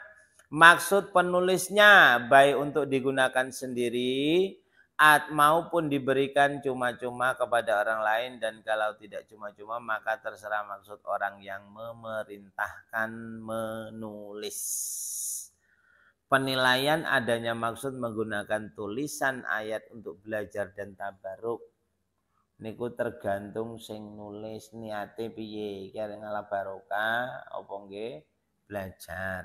Speaker 1: maksud penulisnya, baik untuk digunakan sendiri at maupun diberikan cuma-cuma kepada orang lain dan kalau tidak cuma-cuma maka terserah maksud orang yang memerintahkan menulis penilaian adanya maksud menggunakan tulisan ayat untuk belajar dan tabaruk niku tergantung sing nulis niate piye kare ngalah barokah apa belajar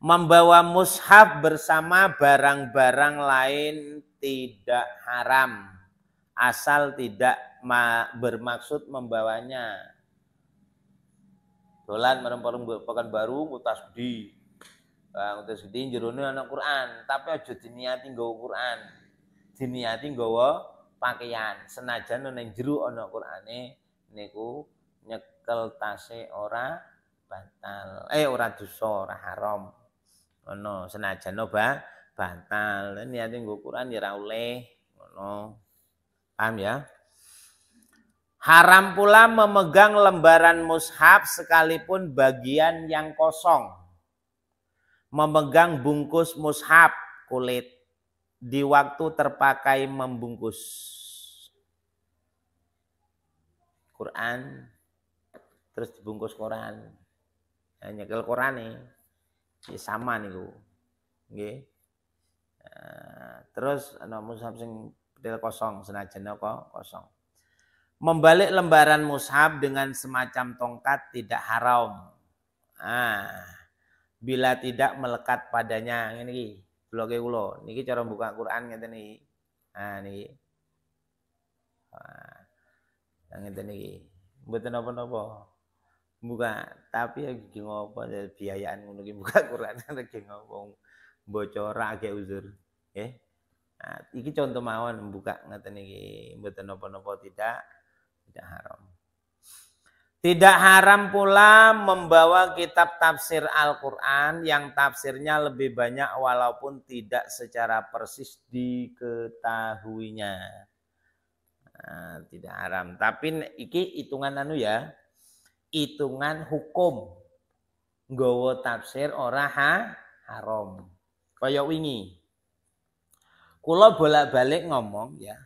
Speaker 1: membawa mushaf bersama barang-barang lain tidak haram asal tidak bermaksud membawanya dolan merempok pekan baru mutasdi. di Bang utus gede jerone ana Quran, tapi aja diniati nggawa Quran. Diniati nggawa pakaian. Senajan ana jero ana Qurane niku nyekel tase ora batal. Eh ora dosa, ora haram. Ana senajan ba batal. Niate nggawa Quran ya ora oleh ngono. Paham ya? Haram pula memegang lembaran mushaf sekalipun bagian yang kosong memegang bungkus mushab kulit di waktu terpakai membungkus Quran terus dibungkus Quran hanya nyekel Quran nih ya sama nih gue eh, terus ana mushab sing kosong senajan kok kosong membalik lembaran mushab dengan semacam tongkat tidak haram ah bila tidak melekat padanya ini iki bloge kula niki cara buka Quran ngeten iki ah niki ah ngeten iki mboten napa-napa buka tapi ya gigi ngopo ya biayaan ngono ki buka [laughs] Quran regi ngopo bocor agak uzur nggih nah, iki contoh mawon buka ngeten iki mboten napa nopo tidak tidak haram tidak haram pula membawa kitab tafsir Al-Quran yang tafsirnya lebih banyak walaupun tidak secara persis diketahuinya. Nah, tidak haram. Tapi iki hitungan anu ya, hitungan hukum. Gowo tafsir ora ha, haram. Kaya wingi. Kulo bolak-balik ngomong ya,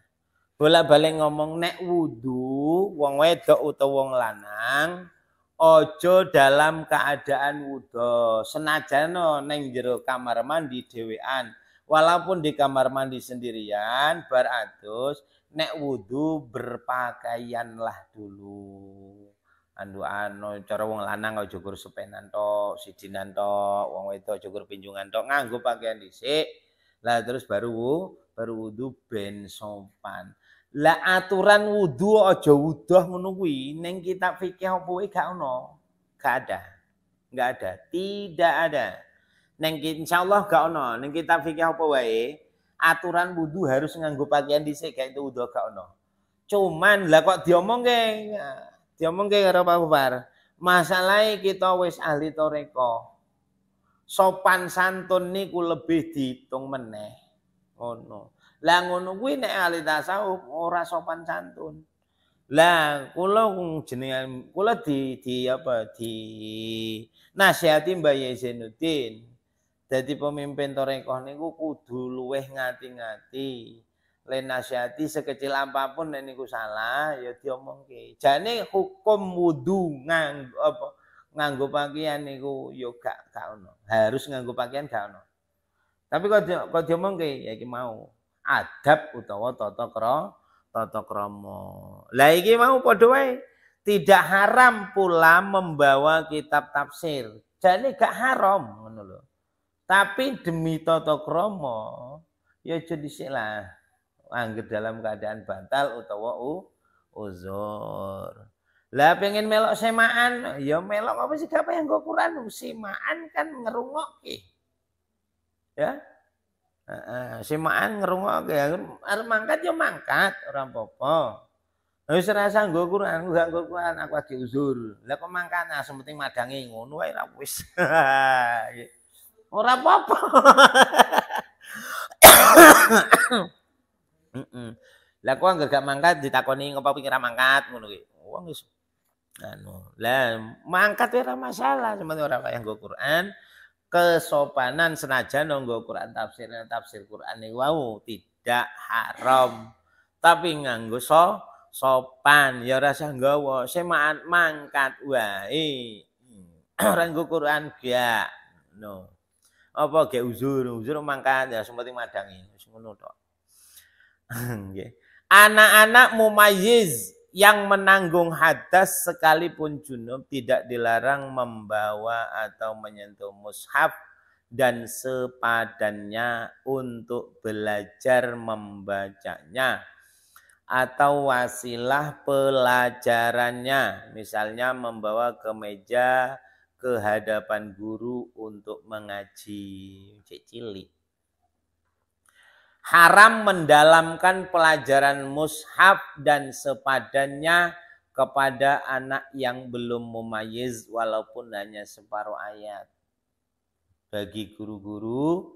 Speaker 1: bolak-balik ngomong nek wudu wong wedok utawa wong lanang ojo dalam keadaan wudu Senajan neng jero kamar mandi dhewean walaupun di kamar mandi sendirian beratus nek wudu berpakaianlah dulu andu ano, cara wong lanang ojo gur sepenan tok sidinan to wong wedok jogur pinjungan to nganggo pakaian dhisik lah terus baru baru wudu ben sopan lah aturan wudhu aja wudhu menunggui neng kita fikih apa wae gak ono. Gak ada. Gak ada. Tidak ada. Neng insyaallah gak ono. Neng kita fikih apa wae aturan wudhu harus nganggo pakaian dhisik gak itu wudhu gak ono. Cuman lah kok diomongke ya, diomongke karo Pak Kufar. Masalahe kita wis ahli toreko. Sopan santun niku lebih dihitung meneh. ono Oh, lah ngono kuwi nek ahli tasawuf ora sopan santun. Lah kula jenengan kula di di apa di nasihati Mbah Yezinuddin. Dadi pemimpin torekoh niku kudu luweh ngati-ngati. Lain nasihati sekecil apapun nek niku salah ya diomongke. Jane hukum wudu ngang apa nganggo pakaian niku ya gak gak ono. Harus nganggo pakaian gak ono. Tapi kok kok diomongke ya iki mau adab utawa tata krama tata lah iki mau padha wae tidak haram pula membawa kitab tafsir jadi gak haram ngono lho tapi demi tata krama ya jadi lah anggap dalam keadaan batal utawa u uzur. Lah pengen melok semaan, ya melok apa sih apa yang gue Quran semaan kan ngerungokke. Ya, Heeh, ngerungok ya, harus kan mangkat ya mangkat orang popo. apa Wis ora sanggo Quran, gak nggo Quran aku lagi uzur. Lah kok mangkat nah penting madange ngono wae lah wis. [laughs] Ora apa-apa. [coughs] Lah kok mangkat ditakoni ngopo ping ra mangkat ngono ki. Wong wis anu. Lah mangkat ora masalah, sementara ora kaya nggo Quran kesopanan senajan nganggo Quran tafsir tafsir Quran niku wau tidak haram tapi nganggo so, sopan ya rasa nggawa semaan mangkat wae hmm. [clears throat] orang nganggo Quran gak no apa gak uzur uzur mangkat ya sementing madangi wis ngono tok [laughs] anak-anak mumayyiz yang menanggung hadas sekalipun junub tidak dilarang membawa atau menyentuh mushaf dan sepadannya untuk belajar membacanya atau wasilah pelajarannya misalnya membawa ke meja ke hadapan guru untuk mengaji cilik haram mendalamkan pelajaran mushaf dan sepadannya kepada anak yang belum memayiz walaupun hanya separuh ayat. Bagi guru-guru,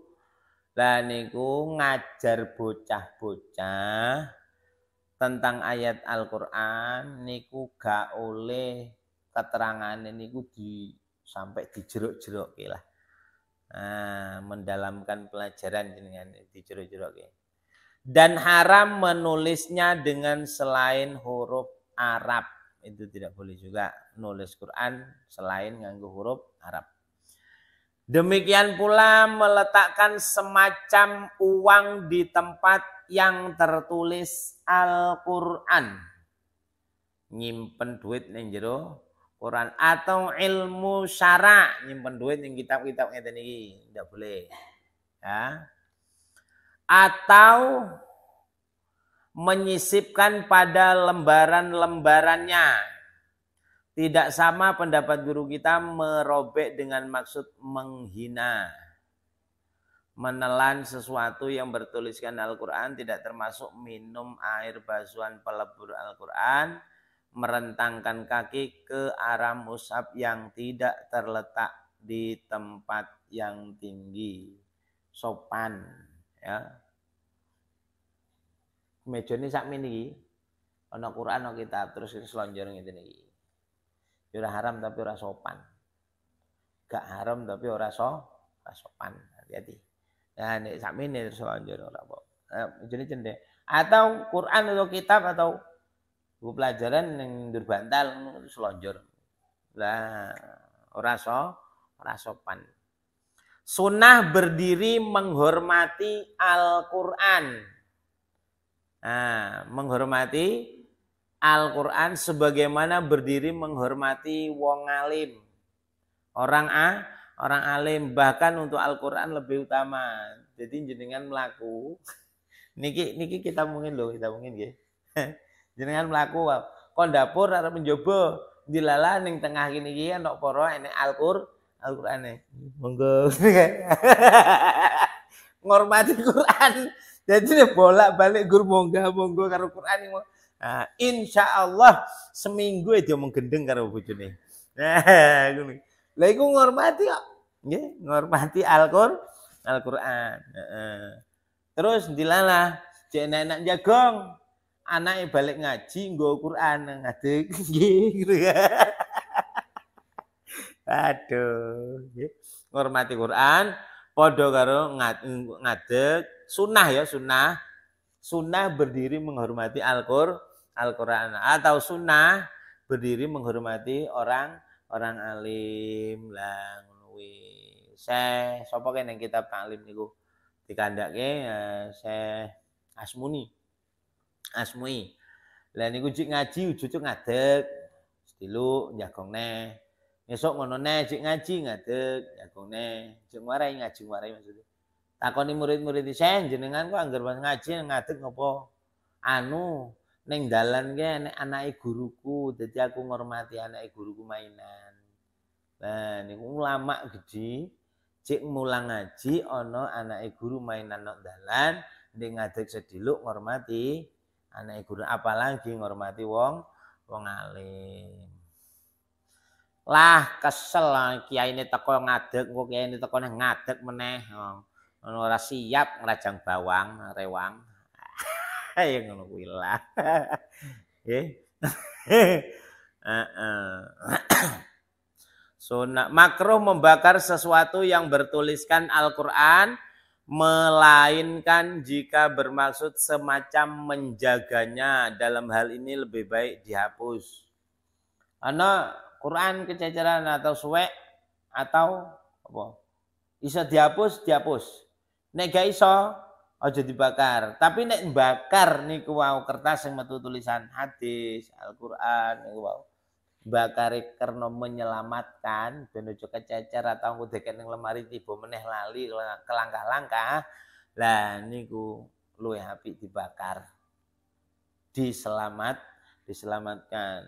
Speaker 1: lah niku ngajar bocah-bocah tentang ayat Al-Qur'an niku gak oleh keterangan niku di sampai dijeruk-jeruk lah. Ah, mendalamkan pelajaran dengan dijeruk-jeruk Dan haram menulisnya dengan selain huruf Arab. Itu tidak boleh juga nulis Quran selain nganggu huruf Arab. Demikian pula meletakkan semacam uang di tempat yang tertulis Al-Quran. Nyimpen duit nih jero Quran atau ilmu syara nyimpen duit yang kitab-kitab ngeten iki ndak boleh. Ya. Atau menyisipkan pada lembaran-lembarannya. Tidak sama pendapat guru kita merobek dengan maksud menghina. Menelan sesuatu yang bertuliskan Al-Quran tidak termasuk minum air basuhan pelebur Al-Quran merentangkan kaki ke arah musab yang tidak terletak di tempat yang tinggi sopan ya meja ini sak mini ono Quran ono kitab terus selonjor gitu iki ya ora haram tapi ora sopan gak haram tapi ora so ora sopan hati-hati nah nek sak mini terus selonjor ora apa nah, jadi cendek atau Quran atau kitab atau buku pelajaran yang durbantal selonjor lah ora so ora sopan sunnah berdiri menghormati Al-Quran nah, menghormati Al-Quran sebagaimana berdiri menghormati wong alim orang a orang alim bahkan untuk Al-Quran lebih utama jadi jenengan melaku [laughs] niki niki kita mungkin loh kita mungkin gitu [laughs] Jenengan melakukan kon dapur arep mencoba dilala ning tengah kene iki ana para enek Al-Qur al e. Monggo. [laughs] Ngormati Quran. Jadi bolak-balik gur monggo monggo karo Quran Nah, insya Allah seminggu e dia menggendeng gendeng karo bojone. Nah, Lah iku ngormati kok. Nggih, ngormati al alquran Terus dilala cek enak jagong anaknya balik ngaji nggak Quran ngadeg [laughs] gitu ya. [laughs] Aduh, menghormati Quran, podo karo ngadeg sunnah ya sunnah. Sunnah berdiri menghormati Al-Qur, quran atau sunnah berdiri menghormati orang orang alim lah kuwi. Saya kita kene kitab alim niku dikandake eh, saya Asmuni asmui lah niku jik ngaji ujug ngadeg jagong ne, esok ngono ne jik ngaji ngadeg ne cik warai ngaji warai maksudnya takoni murid-murid sen jenengan kok anggere ngaji ngadeg ngopo anu neng dalan ge nek anake guruku jadi aku ngormati anake guruku mainan nah niku ulama gede cik mulang ngaji ana anake guru mainan nok dalan ning ngadeg sediluk ngormati Anak guru apalagi ngormati wong wong alim lah kesel kiai ini teko ngadeg kok kiai ini teko ngadeg meneh oh. ngono ora siap ngrajang bawang rewang [laughs] ya ngono kuwi lah [laughs] eh. [laughs] [clears throat] sunnah makruh membakar sesuatu yang bertuliskan Al-Qur'an melainkan jika bermaksud semacam menjaganya dalam hal ini lebih baik dihapus karena Quran kececeran atau suwek atau apa bisa dihapus dihapus nek gak iso aja dibakar tapi nek bakar niku wau kertas yang metu tulisan hadis Al-Qur'an niku wau bakar Kerno menyelamatkan ben ojo cacar atau aku deket yang lemari tiba meneh lali kelangkah-langkah. Lah niku luwe api dibakar. Diselamat, diselamatkan.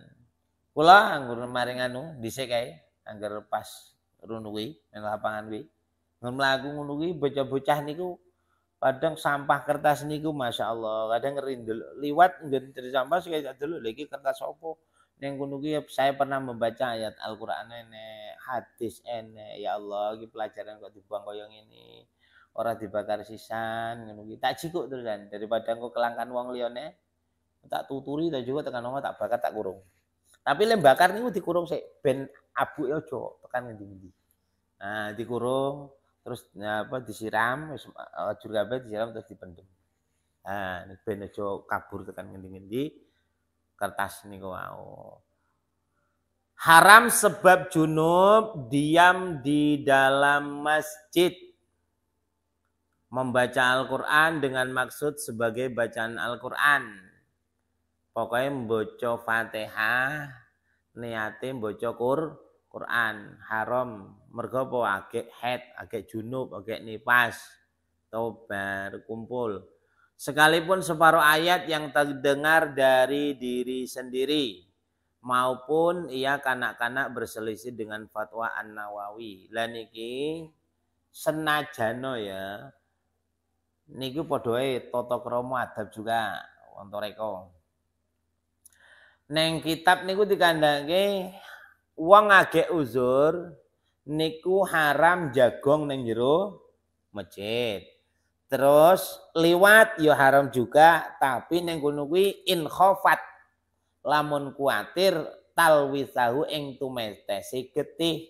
Speaker 1: Kula anggur lemari anu bisa kae, anggur pas runuwi yang lapangan wi, Ngem melaku ngono bocah-bocah niku padang sampah kertas niku Masya Allah kadang rindu liwat nggen sampah sekali dulu lagi kertas opo Neng ya saya pernah membaca ayat Al-Qur'an ene, hadis ene, ya Allah iki pelajaran kok dibuang koyong ini orang dibakar sisan ngono tak Tak jikuk kan, daripada engko kelangkan uang liyane tak tuturi tak juga tekan omah tak bakar tak kurung. Tapi lem bakar niku dikurung sik ben abu ya aja tekan ngendi-ngendi. Nah, dikurung terus nah, apa disiram wis eh, kabeh disiram terus dipendem. Nah, ben aja kabur tekan ngendi-ngendi kertas niku wau. Haram sebab junub diam di dalam masjid. Membaca Al-Quran dengan maksud sebagai bacaan Al-Quran. Pokoknya membaca fatihah, niatin membaca Quran. Haram, mergo agak head, agak junub, agak nipas Tobar, kumpul sekalipun separuh ayat yang terdengar dari diri sendiri maupun ia kanak-kanak berselisih dengan fatwa An-Nawawi. Lah niki senajano ya. Niku padhae tata krama adab juga wonten reka. Neng kitab niku dikandangi wong agek uzur niku haram jagong neng jero masjid. Terus liwat yo ya haram juga, tapi neng gunung in khofat. Lamun kuatir talwisahu ing tumetesi getih.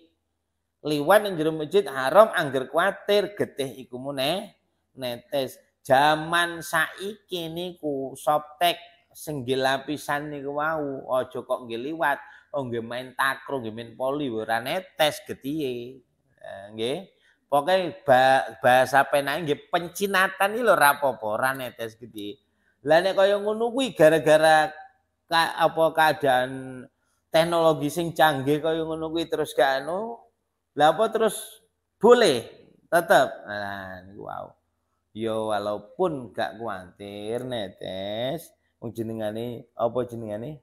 Speaker 1: Liwat yang jero masjid haram angger kuatir getih iku mune netes. Zaman saiki niku softtek senggilapisan niku wau aja kok nggih liwat, oh nggih main takro, nggih main poli ora netes getihe. Eh, nggih. Pokoknya bahasa penak nggih pencinatan ini lho rapopo ra netes gede. Lah nek kaya ngono gara-gara ka, apa keadaan teknologi sing canggih kau yang kuwi terus gak anu. Lah apa terus boleh tetap. Nah, wow. Yo walaupun gak kuantir netes, wong jenengane apa jenengane?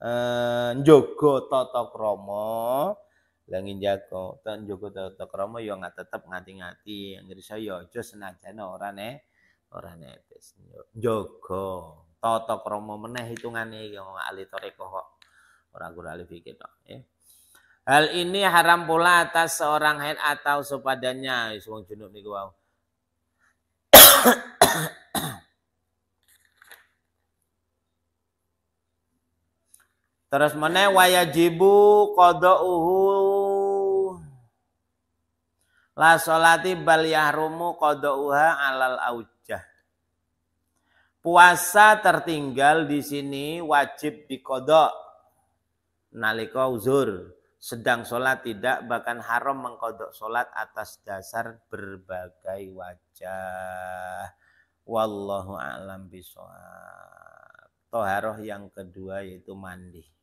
Speaker 1: Eh njogo toto krama langin jago tan jogo tata kromo yo nggak tetep ngati-ngati yang ngriso yo aja senajan ora ne ora e, netes jogo tata kromo meneh hitungane yo ahli toreko kok ora guru ahli fikih tok ya Hal ini haram pula atas seorang haid atau sepadannya. Wong junub niku wau. Terus meneh kodok uhu La sholati bal yahrumu qadauha alal aujah. Puasa tertinggal di sini wajib dikodok. Nalika uzur. Sedang sholat tidak bahkan haram mengkodok sholat atas dasar berbagai wajah. Wallahu a'lam bishawab. Toharoh yang kedua yaitu mandi.